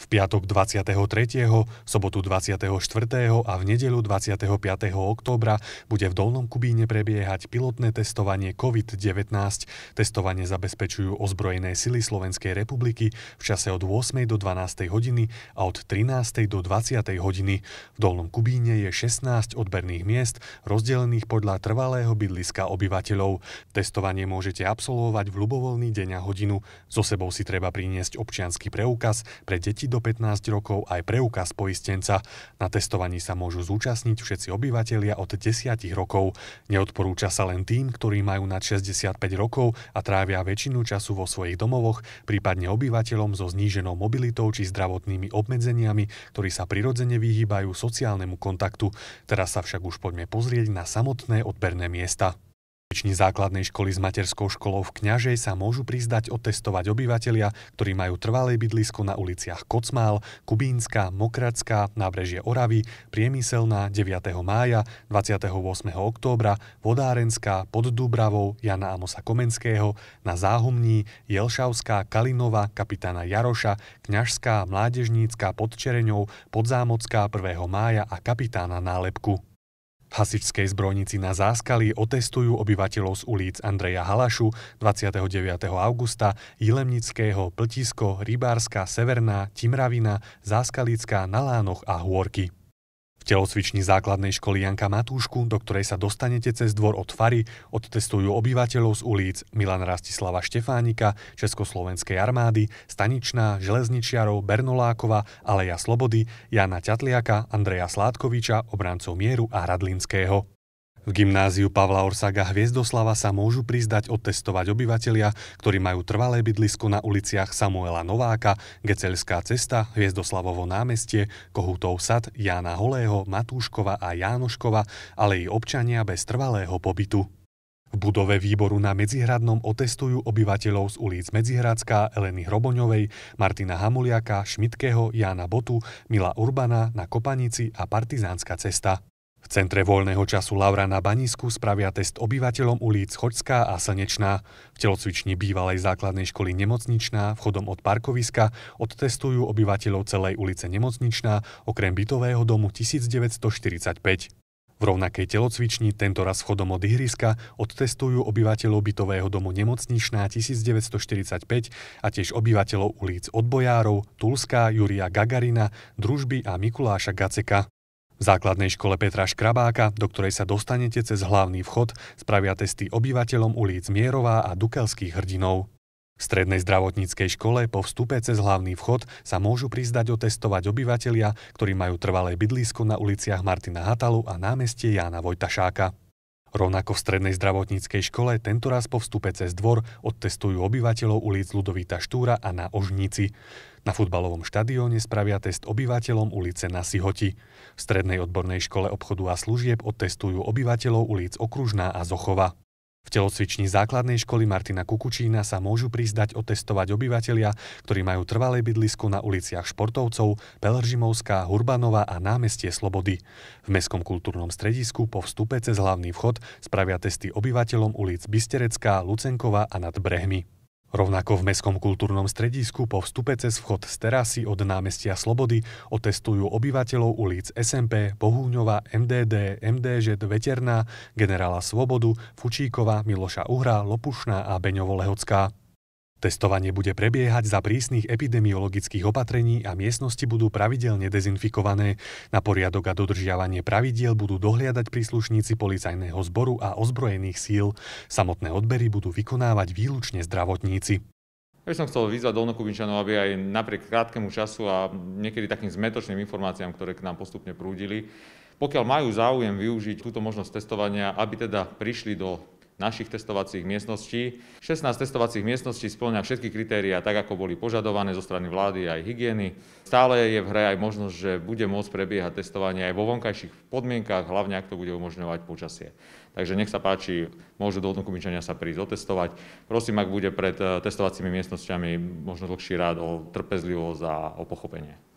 V piatok 23., sobotu 24. a v nedelu 25. októbra bude v Dolnom Kubíne prebiehať pilotné testovanie COVID-19. Testovanie zabezpečujú ozbrojené sily Slovenskej republiky v čase od 8. do 12. hodiny a od 13. do 20. hodiny. V Dolnom Kubíne je 16 odberných miest rozdelených podľa trvalého bydliska obyvateľov. Testovanie môžete absolvovať v ľubovoľný deň a hodinu. So sebou si treba priniesť občiansky preukaz pre deti do 15 rokov aj preukaz poistenca. Na testovaní sa môžu zúčastniť všetci obyvateľia od 10 rokov. Neodporúča sa len tým, ktorí majú nad 65 rokov a trávia väčšinu času vo svojich domovoch, prípadne obyvateľom so zníženou mobilitou či zdravotnými obmedzeniami, ktorí sa prirodzene vyhýbajú sociálnemu kontaktu. Teraz sa však už poďme pozrieť na samotné odberné miesta. Čiční základnej školy s materskou školou v Kňažej sa môžu prizdať otestovať obyvatelia, ktorí majú trvalé bydlisko na uliciach Kocmál, Kubínska, Mokracká, nábrežie Oravy, Priemyselná 9. mája, 28. októbra, Vodárenská, pod Dubravou Jana Amosa Komenského, na Záhumní, Jelšavská, Kalinova, kapitána Jaroša, Kňažská, Mládežnícka pod Čereňou, Podzámocká 1. mája a kapitána Nálepku. V hasičskej zbrojnici na Záskali otestujú obyvateľov z ulic Andreja Halašu 29. augusta, Jilemnického, Pltisko, Rybárska, Severná, Timravina, Záskalická, na Lánoch a Hôrky. V telocvični základnej školy Janka Matúšku, do ktorej sa dostanete cez dvor od Fary, odtestujú obyvateľov z ulic Milan Rastislava Štefánika, Československej armády, Staničná, Železničiarov, Bernolákova, Aleja Slobody, Jana Ťatliaka, Andreja Sládkoviča, obrancov mieru a Hradlinského. V gymnáziu Pavla Orsaga Hviezdoslava sa môžu prizdať otestovať obyvatelia, ktorí majú trvalé bydlisko na uliciach Samuela Nováka, Gecelská cesta, Hviezdoslavovo námestie, Kohutov sad, Jána Holého, Matúškova a Jánoškova, ale i občania bez trvalého pobytu. V budove výboru na Medzihradnom otestujú obyvateľov z ulic Medzihradská, Eleny Hroboňovej, Martina Hamuliaka, Šmitkého, Jána Botu, Mila Urbana na Kopanici a Partizánska cesta. V centre voľného času Laura na Banísku spravia test obyvateľom ulic Choďská a Slnečná. V telocvični bývalej základnej školy Nemocničná vchodom od parkoviska odtestujú obyvateľov celej ulice Nemocničná okrem bytového domu 1945. V rovnakej telocvični tento raz vchodom od ihriska odtestujú obyvateľov bytového domu Nemocničná 1945 a tiež obyvateľov ulic Odbojárov, Tulská, Júria Gagarina, Družby a Mikuláša Gaceka. V základnej škole Petra Škrabáka, do ktorej sa dostanete cez hlavný vchod, spravia testy obyvateľom ulic Mierová a Dukelských hrdinov. V strednej zdravotníckej škole po vstupe cez hlavný vchod sa môžu prizdať otestovať obyvatelia, ktorí majú trvalé bydlisko na uliciach Martina Hatalu a námestie Jána Vojtašáka. Rovnako v strednej zdravotníckej škole tento raz po vstupe cez dvor odtestujú obyvateľov ulic Ludovita Štúra a na Ožnici. Na futbalovom štadióne spravia test obyvateľom ulice na Sihoti. V strednej odbornej škole obchodu a služieb odtestujú obyvateľov ulic Okružná a Zochova. V telocvični základnej školy Martina Kukučína sa môžu prizdať otestovať obyvatelia, ktorí majú trvalé bydlisko na uliciach Športovcov, Pelržimovská, Hurbanova a námestie Slobody. V Mestskom kultúrnom stredisku po vstupe cez hlavný vchod spravia testy obyvateľom ulic Bysterecká, Lucenková a nad Brehmi. Rovnako v Mestskom kultúrnom stredisku po vstupe cez vchod z terasy od námestia Slobody otestujú obyvateľov ulic SMP, Bohúňova, MDD, MDŽ, Veterná, generála Svobodu, Fučíkova, Miloša Uhra, Lopušná a Beňovo-Lehocká. Testovanie bude prebiehať za prísnych epidemiologických opatrení a miestnosti budú pravidelne dezinfikované. Na poriadok a dodržiavanie pravidiel budú dohliadať príslušníci policajného zboru a ozbrojených síl. Samotné odbery budú vykonávať výlučne zdravotníci. Ja by som chcel vyzvať Dolnokubičanov, aby aj napriek krátkemu času a niekedy takým zmetočným informáciám, ktoré k nám postupne prúdili, pokiaľ majú záujem využiť túto možnosť testovania, aby teda prišli do našich testovacích miestností. 16 testovacích miestností splňa všetky kritériá tak, ako boli požadované zo strany vlády aj hygieny. Stále je v hre aj možnosť, že bude môcť prebiehať testovanie aj vo vonkajších podmienkach, hlavne ak to bude umožňovať počasie. Takže nech sa páči, môžu do odnokumičania sa prísť otestovať. Prosím, ak bude pred eh, testovacími miestnosťami možno dlhší rád o trpezlivosť a o pochopenie.